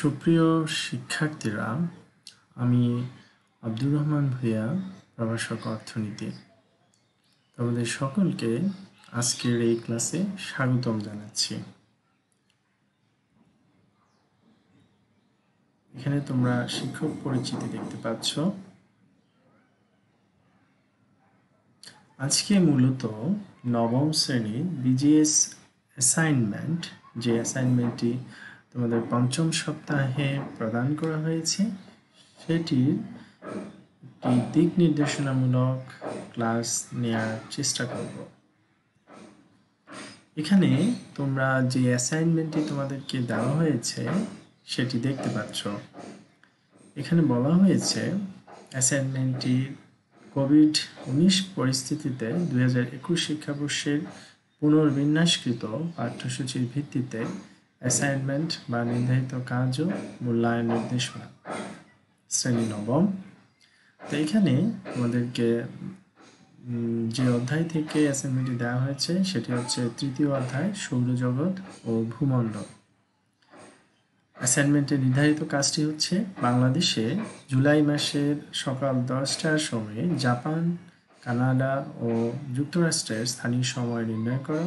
সুপ্রিয় শিক্ষার্থীরা আমি আব্দুর রহমান ভূয়া প্রভাষক অর্থনীতি তোমাদের সকলকে আজকের এই ক্লাসে স্বাগতম জানাচ্ছি এখানে তোমরা শিক্ষক পরিচিতি দেখতে পাচ্ছ আজকে মূলত নবম শ্রেণীর বিজিএস অ্যাসাইনমেন্ট যে অ্যাসাইনমেন্টটি তোমাদের পঞ্চম সপ্তাহে প্রদান করা হয়েছে সেটির একটি দিক নির্দেশনামূলক ক্লাস নেওয়ার চেষ্টা করব এখানে তোমরা যে অ্যাসাইনমেন্টটি তোমাদেরকে দেওয়া হয়েছে সেটি দেখতে পাচ্ছ এখানে বলা হয়েছে অ্যাসাইনমেন্টটি কোভিড উনিশ পরিস্থিতিতে দু হাজার একুশ শিক্ষাবর্ষের পুনর্বিন্যাসকৃত পাঠ্যসূচির ভিত্তিতে অ্যাসাইনমেন্ট বা নির্ধারিত কাজ ও মূল্যায়ন নির্দেশনা শ্রেণী নবম তো এখানে আমাদেরকে যে অধ্যায় থেকে অ্যাসাইনমেন্টটি দেওয়া হয়েছে সেটি হচ্ছে তৃতীয় অধ্যায় সৌরজগৎ ও ভূমণ্ডল অ্যাসাইনমেন্টে নির্ধারিত কাজটি হচ্ছে বাংলাদেশে জুলাই মাসের সকাল দশটার সময়ে জাপান কানাডা ও যুক্তরাষ্ট্রের স্থানীয় সময় নির্ণয় করা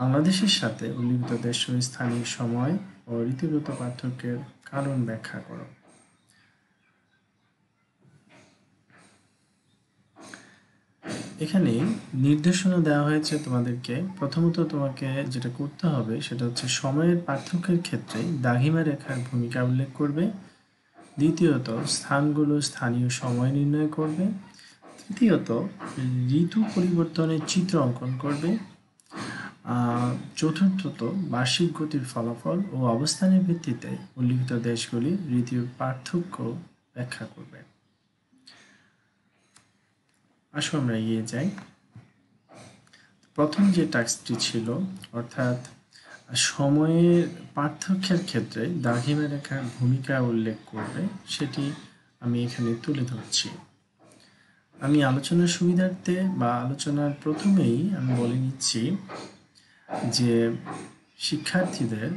বাংলাদেশের সাথে উল্লিখিত দেশ ও স্থানীয় সময় ও ঋতুগত পার্থক্যের কারণ ব্যাখ্যা করো এখানে নির্দেশনা দেওয়া হয়েছে তোমাদেরকে প্রথমত তোমাকে যেটা করতে হবে সেটা হচ্ছে সময়ের পার্থক্যের ক্ষেত্রে দাঘিমা রেখার ভূমিকা উল্লেখ করবে দ্বিতীয়ত স্থানগুলো স্থানীয় সময় নির্ণয় করবে তৃতীয়ত ঋতু পরিবর্তনের চিত্র অঙ্কন করবে চতুর্থত বার্ষিক গতির ফলাফল ও অবস্থানের ভিত্তিতে উল্লিখিত দেশগুলির রীতির পার্থক্য ব্যাখ্যা করবে আসো আমরা এগিয়ে যাই প্রথম যে টাস্কটি ছিল অর্থাৎ সময়ের পার্থক্যের ক্ষেত্রে দাঘিমা রেখার ভূমিকা উল্লেখ করবে সেটি আমি এখানে তুলে ধরছি আমি আলোচনার সুবিধার্থে বা আলোচনার প্রথমেই আমি বলে নিচ্ছি যে শিক্ষার্থীদের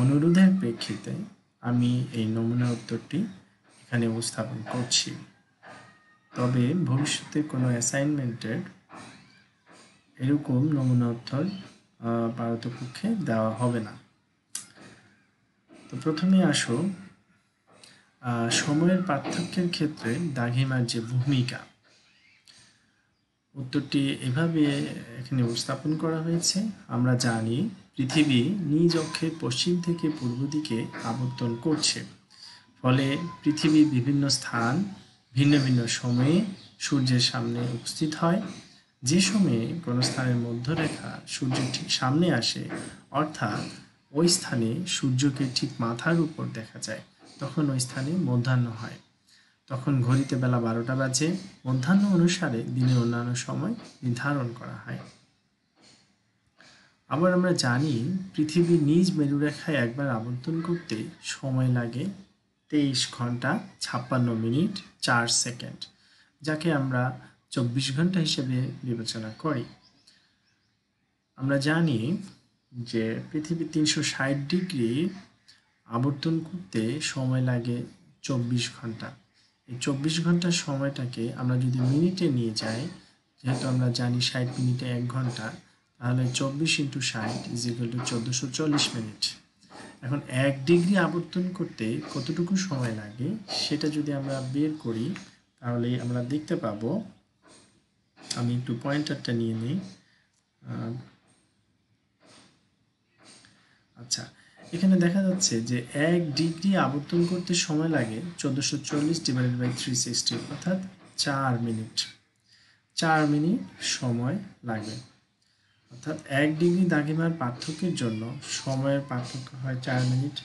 অনুরোধের প্রেক্ষিতে আমি এই নমুনা উত্তরটি এখানে উপস্থাপন করছি তবে ভবিষ্যতে কোনো অ্যাসাইনমেন্টের এরকম নমুনা উত্তর ভারতপক্ষে দেওয়া হবে না তো প্রথমে আসো সময়ের পার্থক্যের ক্ষেত্রে দাঘিমার যে ভূমিকা উত্তরটি এভাবে এখানে উপস্থাপন করা হয়েছে আমরা জানি পৃথিবী নিজ অক্ষের পশ্চিম থেকে পূর্ব দিকে আবর্তন করছে ফলে পৃথিবীর বিভিন্ন স্থান ভিন্ন ভিন্ন সময়ে সূর্যের সামনে উপস্থিত হয় যে সময়ে কোনো স্থানের মধ্যরেখা সূর্যের ঠিক সামনে আসে অর্থাৎ ওই স্থানে সূর্যকে ঠিক মাথার উপর দেখা যায় তখন ওই স্থানে মধ্যাহ্ন হয় তখন ঘড়িতে বেলা বারোটা বাজে মধ্যাহ্ন অনুসারে দিনের অন্যান্য সময় নির্ধারণ করা হয় আবার আমরা জানি পৃথিবীর নিজ মেরুরেখায় একবার আবর্তন করতে সময় লাগে তেইশ ঘন্টা ছাপ্পান্ন মিনিট চার সেকেন্ড যাকে আমরা চব্বিশ ঘন্টা হিসেবে বিবেচনা করি আমরা জানি যে পৃথিবী তিনশো ষাট ডিগ্রি আবর্তন করতে সময় লাগে চব্বিশ ঘন্টা এই চব্বিশ ঘন্টার সময়টাকে আমরা যদি মিনিটে নিয়ে যাই যেহেতু আমরা জানি ষাট মিনিটে এক ঘন্টা তাহলে চব্বিশ ইন্টু ষাট ইজ ইকুয়াল টু চোদ্দোশো চল্লিশ মিনিট এখন এক ডিগ্রি আবর্তন করতে কতটুকু সময় লাগে সেটা যদি আমরা বের করি তাহলে আমরা দেখতে পাবো আমি একটু পয়েন্টারটা নিয়ে নিই আচ্ছা এখানে দেখা যাচ্ছে যে এক ডিগ্রি আবর্তন করতে সময় লাগে চোদ্দোশো চল্লিশ ডিভাইডেড বাই থ্রি সিক্সটি অর্থাৎ চার মিনিট চার মিনিট সময় লাগবে অর্থাৎ এক ডিগ্রি দাঘিমার পার্থক্যের জন্য সময়ের পার্থক্য হয় চার মিনিট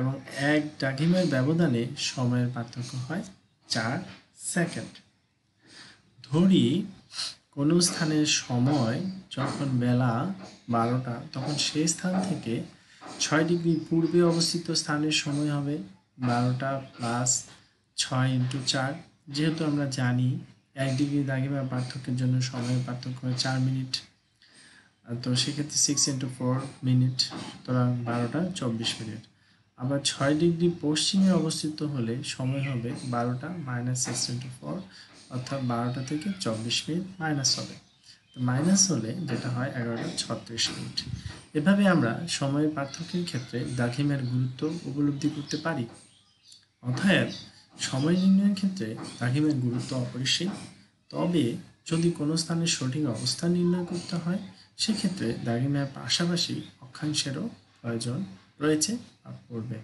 এবং এক দাগিমার ব্যবধানে সময়ের পার্থক্য হয় চার সেকেন্ড ধরি কোনো স্থানের সময় যখন বেলা বারোটা তখন সেই স্থান থেকে ছয় ডিগ্রি পূর্বে অবস্থিত স্থানের সময় হবে বারোটা প্লাস ছয় ইন্টু চার যেহেতু আমরা জানি এক ডিগ্রি দাগে বা পার্থক্যের জন্য সময়ের পার্থক্য চার মিনিট তো সেক্ষেত্রে সিক্স ইন্টু ফোর মিনিট সুতরাং বারোটা চব্বিশ মিনিট আবার ছয় ডিগ্রি পশ্চিমে অবস্থিত হলে সময় হবে বারোটা মাইনাস সিক্স ইন্টু ফোর অর্থাৎ বারোটা থেকে চব্বিশ মিনিট মাইনাস হবে মাইনাস হলে যেটা হয় এগারোটা ছত্রিশ মিনিট এভাবে আমরা সময়ের পার্থক্যের ক্ষেত্রে দাখিমের গুরুত্ব উপলব্ধি করতে পারি অর্থাৎ সময় নির্ণয়ের ক্ষেত্রে দাখিমের গুরুত্ব অপরিসীম তবে যদি কোনো স্থানে সঠিক অবস্থান নির্ণয় করতে হয় সেক্ষেত্রে দাগিমের পাশাপাশি অক্ষাংশেরও প্রয়োজন রয়েছে আর পড়বে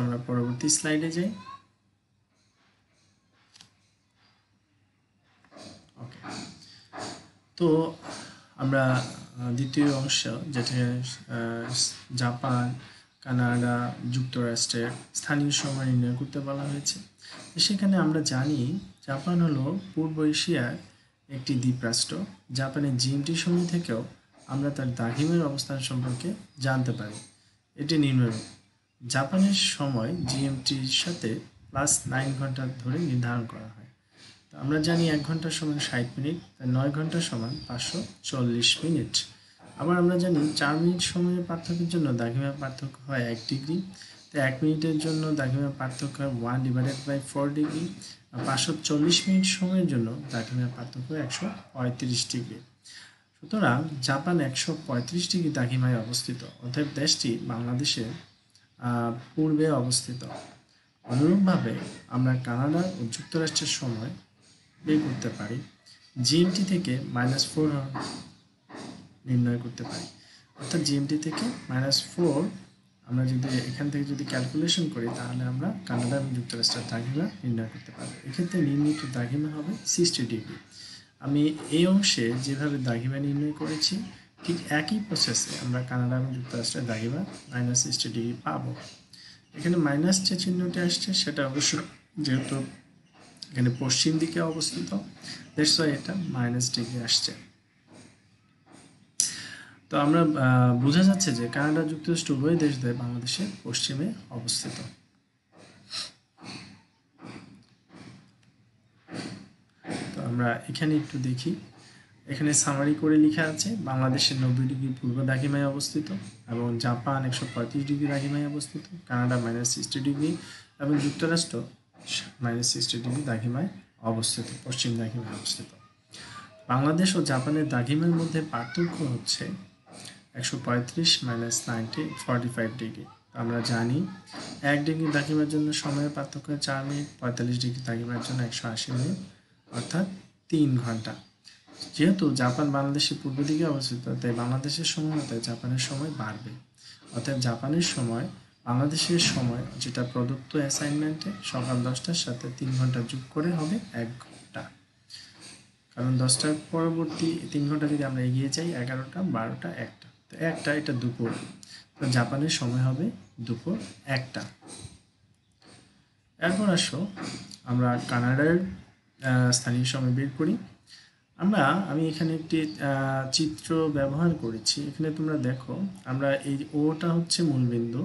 আমরা পরবর্তী স্লাইডে যাই তো আমরা দ্বিতীয় অংশ যেটা জাপান কানাডা যুক্তরাষ্ট্রের স্থানীয় সময় নির্ণয় করতে বলা হয়েছে সেখানে আমরা জানি জাপান হলো পূর্ব এশিয়ার একটি দ্বীপরাষ্ট্র জাপানের জিএমটি সময় থেকেও আমরা তার দাঘিমের অবস্থান সম্পর্কে জানতে পারি এটি নির্ণয় জাপানের সময় জিএমটির সাথে প্লাস নাইন ঘন্টা ধরে নির্ধারণ করা হয় আমরা জানি এক ঘন্টা সময় ষাট মিনিট তাই নয় ঘন্টা সমান পাঁচশো চল্লিশ মিনিট আবার আমরা জানি চার মিনিট সময়ের পার্থক্যের জন্য দ্রাঘিমার পার্থক্য হয় এক ডিগ্রি তাই এক মিনিটের জন্য দ্রাঘিমার পার্থক্য হয় one divided by four degree আর পাঁচশো চল্লিশ মিনিট সময়ের জন্য দ্রাঘিমার পার্থক্য একশো পঁয়ত্রিশ ডিগ্রি সুতরাং জাপান একশো পঁয়ত্রিশ ডিগ্রি দ্রাঘিমায় অবস্থিত অর্থাৎ দেশটি বাংলাদেশের পূর্বে অবস্থিত অনুরূপভাবে আমরা কানাডা ও যুক্তরাষ্ট্রের সময় বের করতে পারি জিএমটি থেকে মাইনাস ফোর নির্ণয় করতে পারি অর্থাৎ জিএমটি থেকে মাইনাস ফোর আমরা যদি এখান থেকে যদি ক্যালকুলেশন করি তাহলে আমরা কানাডা এবং যুক্তরাষ্ট্রের দাঘিমা নির্ণয় করতে পারবো এক্ষেত্রে নির্মিত দাঘিমা হবে সিক্সটি ডিগ্রি আমি এই অংশে যেভাবে দাঘিমা নির্ণয় করেছি ঠিক একই প্রসেসে আমরা কানাডা এবং যুক্তরাষ্ট্রের দাঘিমা মাইনাস সিক্সটি ডিগ্রি পাবো এখানে মাইনাস যে চিহ্নটি আসছে সেটা অবশ্য যেহেতু এখানে পশ্চিম দিকে অবস্থিত দ্যাটস ওয়াই এটা মাইনাস ডিগ্রি আসছে তো আমরা বোঝা যাচ্ছে যে কানাডা যুক্তরাষ্ট্র উভয় দেশ দেয় বাংলাদেশের পশ্চিমে অবস্থিত তো আমরা এখানে একটু দেখি এখানে সামারি করে লিখা আছে বাংলাদেশের নব্বই ডিগ্রি পূর্ব দাগিমায় অবস্থিত এবং জাপান একশো পঁয়ত্রিশ ডিগ্রি দাগিমায় অবস্থিত কানাডা মাইনাস সিক্সটি ডিগ্রি এবং যুক্তরাষ্ট্র মাইনাস সিক্সটি ডিগ্রি দাঘিমায় অবস্থিত পশ্চিম দাঘিমায় অবস্থিত বাংলাদেশ ও জাপানের দাঘিমের মধ্যে পার্থক্য হচ্ছে একশো পঁয়ত্রিশ minus ninety forty five degree আমরা জানি এক ডিগ্রি দাকিমার জন্য সময়ের পার্থক্য চার মিনিট পঁয়তাল্লিশ ডিগ্রি দাকিমার জন্য একশো আশি মিনিট অর্থাৎ তিন ঘন্টা যেহেতু জাপান বাংলাদেশের পূর্ব দিকে অবস্থিত তাই বাংলাদেশের সময় তাই জাপানের সময় বাড়বে অর্থাৎ জাপানের সময় বাংলাদেশের সময় যেটা প্রদত্ত অ্যাসাইনমেন্টে সকাল দশটার সাথে তিন ঘন্টা যোগ করে হবে এক ঘন্টা কারণ দশটার পরবর্তী তিন ঘন্টা যদি আমরা এগিয়ে যাই এগারোটা বারোটা একটা তো একটা এটা দুপুর তো জাপানের সময় হবে দুপুর একটা এরপর আসো আমরা কানাডার স্থানীয় সময় বের করি আমরা আমি এখানে একটি চিত্র ব্যবহার করেছি এখানে তোমরা দেখো আমরা এই ওটা হচ্ছে মূলবিন্দু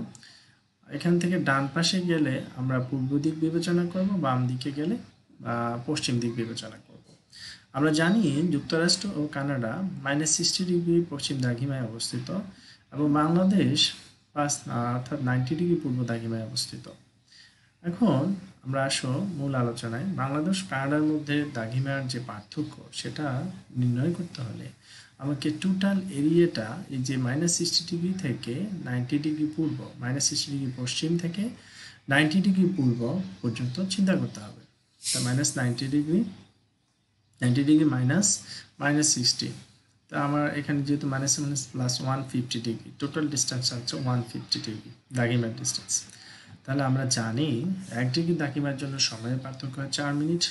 এখান থেকে ডান পাশে গেলে আমরা পূর্ব দিক বিবেচনা করব বাম দিকে গেলে পশ্চিম দিক বিবেচনা করব আমরা জানি যুক্তরাষ্ট্র ও কানাডা মাইনাস সিক্সটি ডিগ্রি পশ্চিম দাঘিমায় অবস্থিত এবং বাংলাদেশ পাঁচ অর্থাৎ নাইনটি ডিগ্রি পূর্ব দাঘিমায় অবস্থিত এখন আমরা আসো মূল আলোচনায় বাংলাদেশ কানাডার মধ্যে দাঘিমার যে পার্থক্য সেটা নির্ণয় করতে হলে আমাকে টোটাল এরিয়াটা এই যে মাইনাস সিক্সটি ডিগ্রি থেকে নাইনটি ডিগ্রি পূর্ব মাইনাস সিক্সটি ডিগ্রি পশ্চিম থেকে নাইনটি ডিগ্রি পূর্ব পর্যন্ত চিন্তা করতে হবে তা minus ninety degree ninety degree minus minus sixty তা আমার এখানে যেহেতু minus minus plus one fifty degree total distance হচ্ছে ওয়ান ফিফটি ডিগ্রি দাগিমার ডিস্টেন্স তাহলে আমরা জানি এক ডিগ্রি দাগিমার জন্য সময়ের পার্থক্য হয় চার মিনিট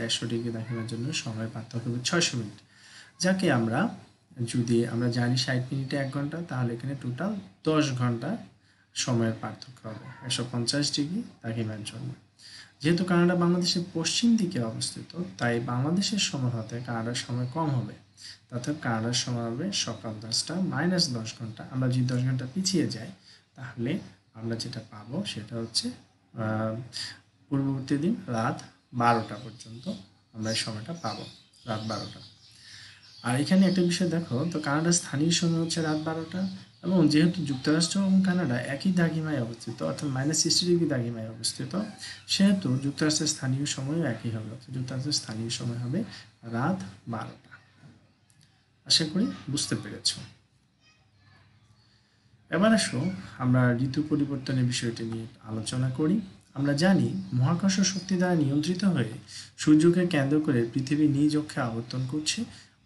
দেড়শো ডিগ্রি দাগিমার জন্য সময়ের পার্থক্য হবে ছয়শো মিনিট যাকে আমরা যদি আমরা জানি ষাট মিনিটে এক ঘন্টা তাহলে এখানে টোটাল দশ ঘন্টা সময়ের পার্থক্য হবে একশো পঞ্চাশ ডিগ্রি তাকিমের জন্য যেহেতু কানাডা বাংলাদেশের পশ্চিম দিকে অবস্থিত তাই বাংলাদেশের সময় হতে কানাডার সময় কম হবে তাতে কানাডার সময় হবে সকাল দশটা মাইনাস দশ ঘন্টা আমরা যদি দশ ঘন্টা পিছিয়ে যাই তাহলে আমরা যেটা পাবো সেটা হচ্ছে পূর্ববর্তী দিন রাত বারোটা পর্যন্ত আমরা এই সময়টা পাবো রাত বারোটা আর এখানে একটা বিষয় দেখো তো কানাডার স্থানীয় সময় হচ্ছে রাত বারোটা এবং যেহেতু যুক্তরাষ্ট্র এবং কানাডা একই দাগিমায় অবস্থিত অর্থাৎ মাইনাস সিক্সটি ডিগ্রি দাগিমায় অবস্থিত সেহেতু যুক্তরাষ্ট্রের স্থানীয় সময়ও একই হবে অর্থাৎ যুক্তরাষ্ট্রের স্থানীয় সময় হবে রাত বারোটা আশা করি বুঝতে পেরেছ এবার আসো আমরা ঋতু পরিবর্তনের বিষয়টি নিয়ে আলোচনা করি আমরা জানি মহাকর্ষ শক্তি দ্বারা নিয়ন্ত্রিত হয়ে সূর্যকে কেন্দ্র করে পৃথিবী নিজ অক্ষে আবর্তন করছে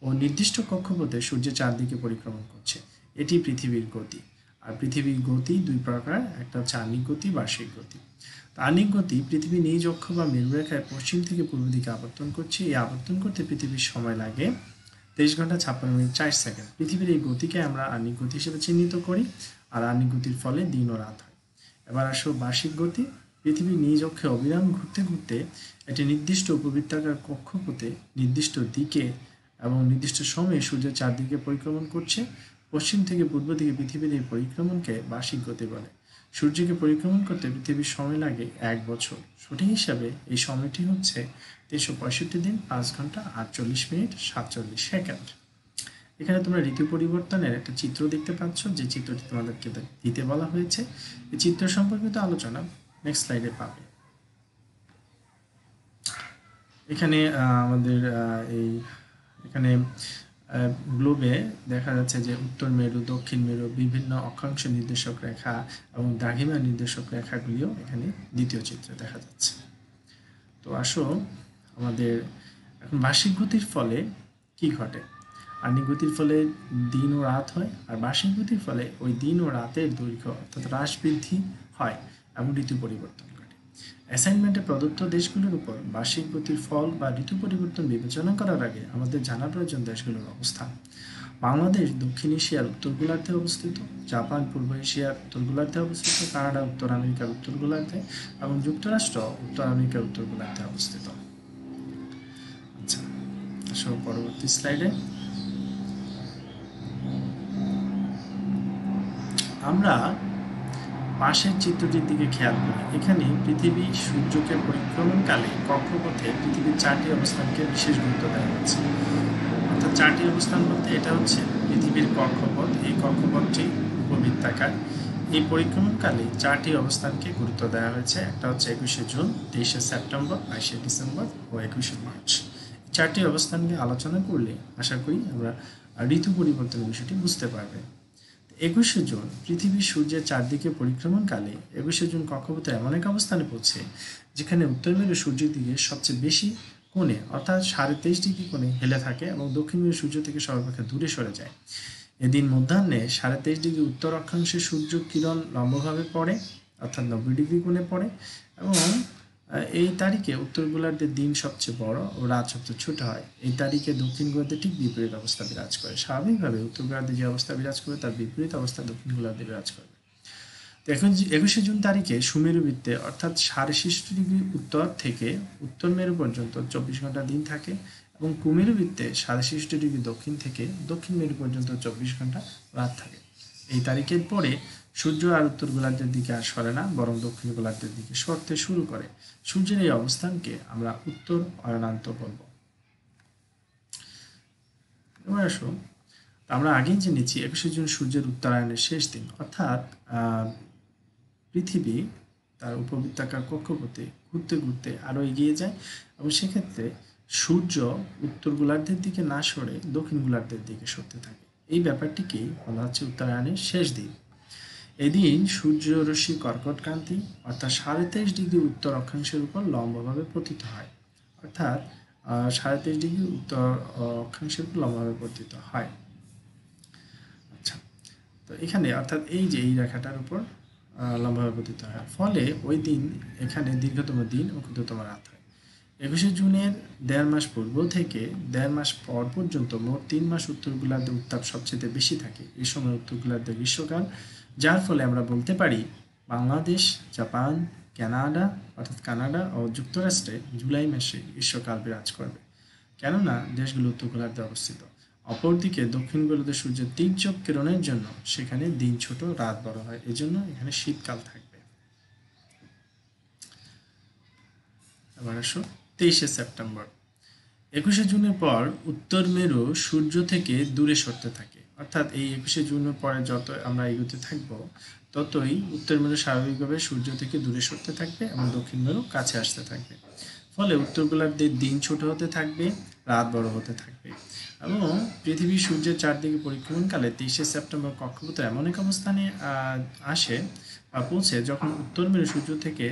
ও নির্দিষ্ট কক্ষপথে সূর্য চারদিকে পরিক্রমণ করছে এটি পৃথিবীর গতি আর পৃথিবীর গতি দুই প্রকার একটা হচ্ছে গতি বার্ষিক গতি আর্নিক গতি পৃথিবী নিজ অক্ষ বা মেরুরেখায় পশ্চিম থেকে পূর্ব দিকে আবর্তন করছে এই আবর্তন করতে পৃথিবীর সময় লাগে তেইশ ঘন্টা ছাপ্পান্ন মিনিট চার সেকেন্ড পৃথিবীর এই গতিকে আমরা আর্নিক গতি হিসেবে চিহ্নিত করি আর আর্নিক গতির ফলে দিন ও রাত হয় এবার আসো বার্ষিক গতি পৃথিবীর নিজ অক্ষে অবিরাম ঘুরতে ঘুরতে একটি নির্দিষ্ট উপবৃত্তাকার কক্ষপথে নির্দিষ্ট দিকে এবং নির্দিষ্ট সময়ে সূর্যের চারদিকে পরিক্রমণ করছে পশ্চিম থেকে পূর্ব দিকে পৃথিবীর এই পরিক্রমণকে বার্ষিক গতি বলে সূর্যকে পরিক্রমণ করতে পৃথিবীর সময় লাগে এক বছর সঠিক হিসাবে এই সময়টি হচ্ছে তিনশো পঁয়ষট্টি দিন পাঁচ ঘন্টা আটচল্লিশ মিনিট সাতচল্লিশ সেকেন্ড এখানে তোমরা ঋতু পরিবর্তনের একটা চিত্র দেখতে পাচ্ছ যে চিত্রটি তোমাদেরকে দিতে বলা হয়েছে এই চিত্র সম্পর্কিত আলোচনা নেক্সট স্লাইডে পাবে এখানে আমাদের এই এখানে গ্লোবে দেখা যাচ্ছে যে উত্তর মেরু দক্ষিণ মেরু বিভিন্ন অক্ষাংশ নির্দেশক রেখা এবং দাঘিমা নির্দেশক রেখাগুলিও এখানে দ্বিতীয় চিত্রে দেখা যাচ্ছে তো আসো আমাদের এখন বার্ষিক গতির ফলে কি ঘটে আর্নিক গতির ফলে দিন ও রাত হয় আর বার্ষিক গতির ফলে ওই দিন ও রাতের দৈর্ঘ্য অর্থাৎ হ্রাস বৃদ্ধি হয় এবং ঋতু পরিবর্তন অ্যাসাইনমেন্টে প্রদত্ত দেশগুলোর উপর বার্ষিক গতির ফল বা ঋতু পরিবর্তন বিবেচনা করার আগে আমাদের জানা প্রয়োজন দেশগুলোর অবস্থান বাংলাদেশ দক্ষিণ এশিয়ার উত্তর গোলার্ধে অবস্থিত জাপান পূর্ব এশিয়ার উত্তর গোলার্ধে অবস্থিত কানাডা উত্তর আমেরিকার উত্তর গোলার্ধে এবং যুক্তরাষ্ট্র উত্তর আমেরিকার উত্তর গোলার্ধে অবস্থিত আচ্ছা আসলে পরবর্তী স্লাইডে আমরা পাশের চিত্রটির দিকে খেয়াল করি এখানে পৃথিবী সূর্যকে পরিক্রমণকালে কক্ষপথে পৃথিবীর চারটি অবস্থানকে বিশেষ গুরুত্ব দেওয়া হচ্ছে অর্থাৎ চারটি অবস্থান বলতে এটা হচ্ছে পৃথিবীর কক্ষপথ এই কক্ষপথটি উপবৃত্তাকার এই পরিক্রমণকালে চারটি অবস্থানকে গুরুত্ব দেওয়া হয়েছে একটা হচ্ছে একুশে জুন তেইশে সেপ্টেম্বর বাইশে ডিসেম্বর ও একুশে মার্চ চারটি অবস্থানকে আলোচনা করলে আশা করি আমরা ঋতু পরিবর্তনের বিষয়টি বুঝতে পারবে একুশে জুন পৃথিবী সূর্যের চারদিকে পরিক্রমণকালে একুশে জুন কক্ষপথে এমন এক অবস্থানে পড়ছে যেখানে উত্তর মেরু সূর্যের দিকে সবচেয়ে বেশি কোণে অর্থাৎ সাড়ে তেইশ ডিগ্রি কোণে হেলে থাকে এবং দক্ষিণ মেরু সূর্য থেকে সর্বাপেক্ষা দূরে সরে যায় এদিন মধ্যাহ্নে সাড়ে তেইশ ডিগ্রি উত্তর অক্ষাংশে সূর্য কিরণ লম্বভাবে পড়ে অর্থাৎ নব্বই ডিগ্রি কোণে পড়ে এবং এই তারিখে উত্তর গোলার্ধের দিন সবচেয়ে বড় ও রাত সবচেয়ে ছোট হয় এই তারিখে দক্ষিণ গোলার্ধে ঠিক বিপরীত অবস্থা বিরাজ করে স্বাভাবিকভাবে উত্তর গোলার্ধে যে অবস্থা বিরাজ করে তার বিপরীত অবস্থা দক্ষিণ গোলার্ধে বিরাজ করে এখন একুশে জুন তারিখে সুমেরু বৃত্তে অর্থাৎ সাড়ে ষষ্ঠ ডিগ্রি উত্তর থেকে উত্তর মেরু পর্যন্ত চব্বিশ ঘন্টা দিন থাকে এবং কুমেরু বৃত্তে সাড়ে ষষ্ঠ ডিগ্রি দক্ষিণ থেকে দক্ষিণ মেরু পর্যন্ত চব্বিশ ঘন্টা রাত থাকে এই তারিখের পরে সূর্য আর উত্তর গোলার্ধের দিকে আর সরে না বরং দক্ষিণ গোলার্ধের দিকে সরতে শুরু করে সূর্যের এই অবস্থানকে আমরা উত্তর অয়নান্ত বলব এবার আমরা আগেই জেনেছি একুশে জুন সূর্যের উত্তরায়ণের শেষ দিন অর্থাৎ পৃথিবী তার উপবৃত্তাকার কক্ষপথে ঘুরতে ঘুরতে আরও এগিয়ে যায় এবং সেক্ষেত্রে সূর্য উত্তর গোলার্ধের দিকে না সরে দক্ষিণ গোলার্ধের দিকে সরতে থাকে এই ব্যাপারটিকে বলা হচ্ছে উত্তরায়ণের শেষ দিন এদিন সূর্যরশ্মি কর্কটকান্তি অর্থাৎ সাড়ে তেইশ ডিগ্রি উত্তর অক্ষাংশের উপর লম্বভাবে পতিত হয় অর্থাৎ সাড়ে তেইশ ডিগ্রি উত্তর অক্ষাংশের উপর লম্বভাবে পতিত হয় আচ্ছা তো এখানে অর্থাৎ এই যে এই রেখাটার উপর লম্বভাবে পতিত হয় ফলে ওই দিন এখানে দীর্ঘতম দিন ও ক্ষুদ্রতম রাত একুশে জুনের দেড় মাস পূর্ব থেকে দেড় মাস পর পর্যন্ত মোট তিন মাস উত্তর গোলার্ধে উত্তাপ সবচেয়ে বেশি থাকে এই সময় উত্তর গোলার্ধে গ্রীষ্মকাল যার ফলে আমরা বলতে পারি বাংলাদেশ জাপান কানাডা অর্থাৎ কানাডা ও যুক্তরাষ্ট্রে জুলাই মাসে গ্রীষ্মকাল বিরাজ করবে কেননা দেশগুলো উত্তর গোলার্ধে অবস্থিত অপরদিকে দক্ষিণ গোলার্ধে সূর্যের তীর্যক কিরণের জন্য সেখানে দিন ছোট রাত বড় হয় এজন্য এখানে শীতকাল থাকবে আবার আসো তেইশে সেপ্টেম্বর একুশে জুনের পর উত্তর মেরু সূর্য থেকে দূরে সরতে থাকে অর্থাৎ এই একুশে জুনের পরে যত আমরা এগোতে থাকব ততই উত্তর মেরু স্বাভাবিকভাবে সূর্য থেকে দূরে সরতে থাকবে এবং দক্ষিণ মেরু কাছে আসতে থাকবে ফলে উত্তর গোলার্ধের দিন ছোট হতে থাকবে রাত বড় হতে থাকবে এবং পৃথিবী সূর্যের চারদিকে পরিক্রমণকালে তেইশে সেপ্টেম্বর কক্ষপথ এমন এক অবস্থানে আসে বা পৌঁছে যখন উত্তর মেরু সূর্য থেকে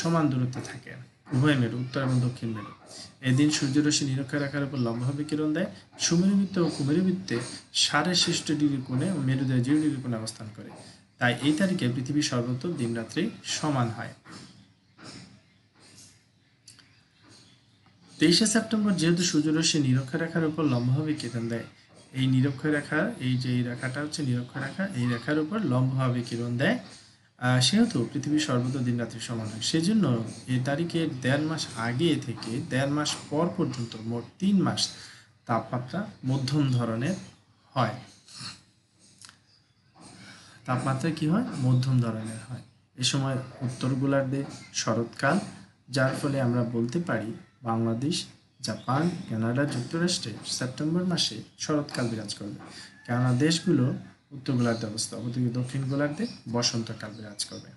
সমান দূরত্বে থাকে উভয় মেরু উত্তর এবং দক্ষিণ মেরু এদিন সূর্যরশ্মি নিরক্ষার আকার উপর লম্বভাবে কিরণ দেয় সুমেরুবৃত্ত ও কুমেরুবৃত্তে সাড়ে ষষ্ঠ ডিগ্রি কোণে ও মেরুদের জিরো ডিগ্রি কোণে অবস্থান করে তাই এই তারিখে পৃথিবী সর্বত্র দিনরাত্রি সমান হয় তেইশে সেপ্টেম্বর যেহেতু সূর্যরশ্মি নিরক্ষ রেখার উপর লম্বভাবে কিরণ দেয় এই নিরক্ষ রেখা এই যে এই রেখাটা হচ্ছে নিরক্ষ রেখা এই রেখার উপর লম্বভাবে কিরণ দেয় সেহেতু পৃথিবীর সর্বত্র দিন রাত্রি সমান হয় সেজন্য এ তারিখের দেড় মাস আগে থেকে দেড় মাস পর পর্যন্ত মোট তিন মাস তাপমাত্রা মধ্যম ধরনের হয় তাপমাত্রা কি হয় মধ্যম ধরনের হয় এ সময় উত্তর গোলার্ধে শরৎকাল যার ফলে আমরা বলতে পারি বাংলাদেশ জাপান কানাডা যুক্তরাষ্ট্রে সেপ্টেম্বর মাসে শরৎকাল বিরাজ করবে কেননা দেশগুলো উত্তর গোলার্ধে অবস্থা অবদিকে দক্ষিণ গোলার্ধে বসন্তকাল বিরাজ করবে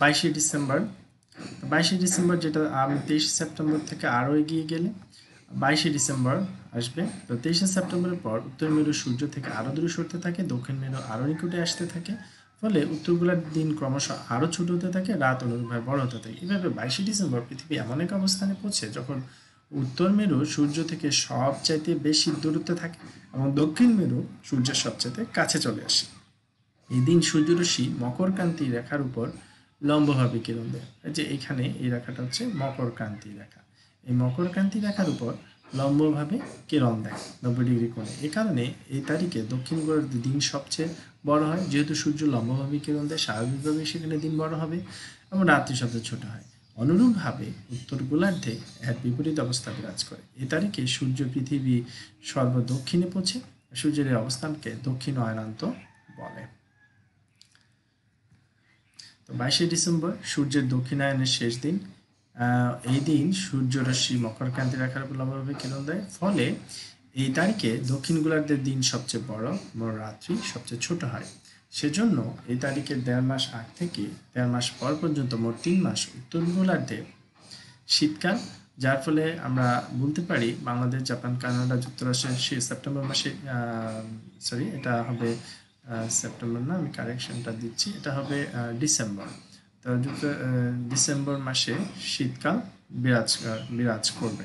বাইশে ডিসেম্বর বাইশে ডিসেম্বর যেটা আমি তেইশে সেপ্টেম্বর থেকে আরও এগিয়ে গেলে বাইশে ডিসেম্বর আসবে তো তেইশে সেপ্টেম্বরের পর উত্তর মেরু সূর্য থেকে আরও দূরে সরতে থাকে দক্ষিণ মেরু আরও নিকটে আসতে থাকে ফলে উত্তর গোলার্ধের দিন ক্রমশ আরও ছোট হতে থাকে রাত অনুরূপভাবে বড় হতে থাকে এভাবে বাইশে ডিসেম্বর পৃথিবী এমন এক অবস্থানে পৌঁছে যখন উত্তর মেরু সূর্য থেকে সবচাইতে বেশি দূরত্বে থাকে এবং দক্ষিণ মেরু সূর্যের সবচাইতে কাছে চলে আসে এই দিন সূর্যরশ্মি মকরকান্তি রেখার উপর লম্বভাবে কিরণ দেয় যে এখানে এই রেখাটা হচ্ছে মকরকান্তি রেখা এই মকরকান্তি রেখার উপর লম্বভাবে কিরণ দেয় নব্বই ডিগ্রি কোণে এ কারণে এই তারিখে দক্ষিণ গোলার্ধে দিন সবচেয়ে বড় হয় যেহেতু সূর্য লম্বভাবে কিরণ দেয় স্বাভাবিকভাবে সেখানে দিন বড় হবে এবং রাত্রি সবচেয়ে ছোট হয় অনুরূপভাবে উত্তর গোলার্ধে এক বিপরীত অবস্থা বিরাজ করে এ তারিখে সূর্য পৃথিবী সর্বদক্ষিণে পৌঁছে সূর্যের অবস্থানকে দক্ষিণ অয়নান্ত বলে তো বাইশে ডিসেম্বর সূর্যের দক্ষিণায়নের শেষ দিন এই দিন সূর্যরশ্মি মকরকান্তির আকার লম্বাভাবে কিরণ দেয় ফলে এই তারিখে দক্ষিণ গোলার্ধের দিন সবচেয়ে বড় বড় রাত্রি সবচেয়ে ছোট হয় সেজন্য এই তারিখের দেড় মাস আগ থেকে দেড় মাস পর পর্যন্ত মোট তিন মাস উত্তর গোলার্ধে শীতকাল যার ফলে আমরা বলতে পারি বাংলাদেশ জাপান কানাডা যুক্তরাষ্ট্রের সেই সেপ্টেম্বর মাসে সরি এটা হবে সেপ্টেম্বর না আমি কারেকশনটা দিচ্ছি এটা হবে ডিসেম্বর তো যুক্ত ডিসেম্বর মাসে শীতকাল বিরাজ বিরাজ করবে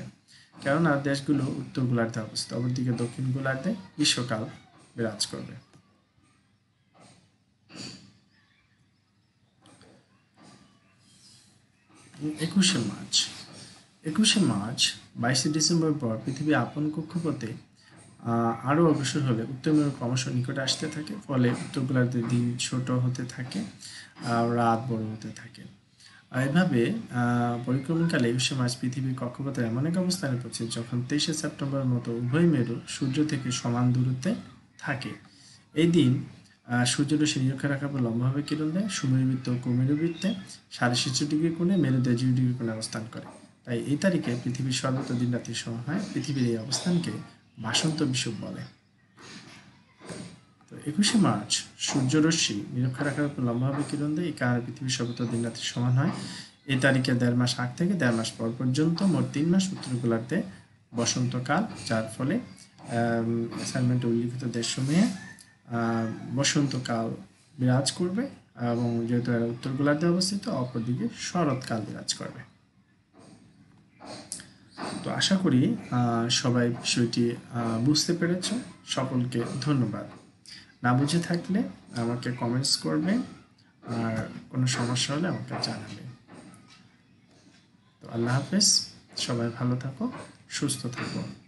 কেননা দেশগুলো উত্তর গোলার্ধে অবস্থিত অপরদিকে দক্ষিণ গোলার্ধে গ্রীষ্মকাল বিরাজ করবে একুশে মার্চ একুশে মার্চ বাইশে ডিসেম্বর পর পৃথিবী আপন কক্ষপথে আরও অগ্রসর হলে উত্তর মেরু ক্রমশ নিকট আসতে থাকে ফলে উত্তর গোলার্ধের দিন ছোট হতে থাকে রাত বড় হতে থাকে এভাবে পরিক্রমণকালে একুশে মার্চ পৃথিবীর কক্ষপথের এমন এক অবস্থানে পড়ছে যখন তেইশে সেপ্টেম্বরের মতো উভয় মেরু সূর্য থেকে সমান দূরত্বে থাকে এই দিন সূর্যরশ্মি নিরক্ষ রাখা পর লম্বাভাবে কিরণ দেয় সুমেরুবৃত্ত ও কুমেরুবৃত্তে সাড়ে ছেচল্লিশ ডিগ্রি কোণে মেরুতে জিরো ডিগ্রি কোণে অবস্থান করে তাই এই তারিখে পৃথিবীর সর্বত দিন রাত্রির সময় হয় পৃথিবীর এই অবস্থানকে বাসন্ত বিষুব বলে তো একুশে মার্চ সূর্যরশ্মি নিরক্ষা রাখার উপর লম্বাভাবে কিরণ দেয় এই কারণে পৃথিবীর সর্বত্র দিন রাত্রির সমান হয় এই তারিখে দেড় মাস আগ থেকে দেড় মাস পর পর্যন্ত মোট তিন মাস উত্তর গোলার্ধে বসন্তকাল যার ফলে অ্যাসাইনমেন্ট উল্লিখিত দেশ সময়ে বসন্তকাল বিরাজ করবে এবং যেহেতু উত্তর গোলার্ধে অবস্থিত অপরদিকে শরৎকাল বিরাজ করবে তো আশা করি সবাই বিষয়টি বুঝতে পেরেছ সকলকে ধন্যবাদ না বুঝে থাকলে আমাকে কমেন্টস করবে আর কোনো সমস্যা হলে আমাকে জানাবে তো আল্লাহ হাফেজ সবাই ভালো থাকো সুস্থ থাকো